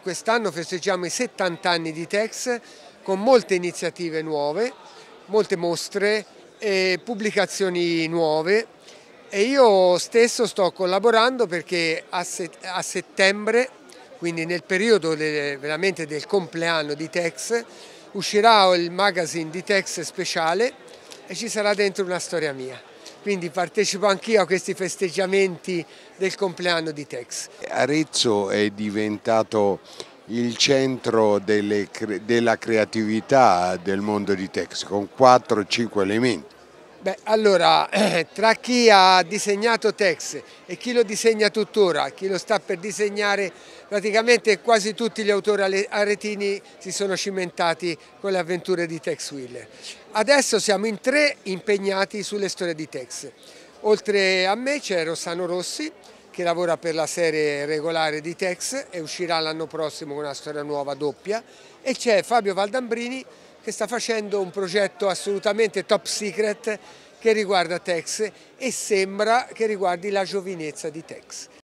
Quest'anno festeggiamo i 70 anni di Tex con molte iniziative nuove, molte mostre e pubblicazioni nuove e io stesso sto collaborando perché a, settembre, quindi nel periodo veramente del compleanno di Tex, uscirà il magazine di Tex speciale e ci sarà dentro una storia mia quindi partecipo anch'io a questi festeggiamenti del compleanno di Tex. Arezzo è diventato il centro delle, della creatività del mondo di Tex con 4-5 elementi Beh, allora, tra chi ha disegnato Tex e chi lo disegna tuttora, chi lo sta per disegnare, praticamente quasi tutti gli autori aretini si sono cimentati con le avventure di Tex Wheeler. Adesso siamo in tre impegnati sulle storie di Tex. Oltre a me c'è Rossano Rossi, che lavora per la serie regolare di Tex e uscirà l'anno prossimo con una storia nuova doppia e c'è Fabio Valdambrini che sta facendo un progetto assolutamente top secret che riguarda Tex e sembra che riguardi la giovinezza di Tex.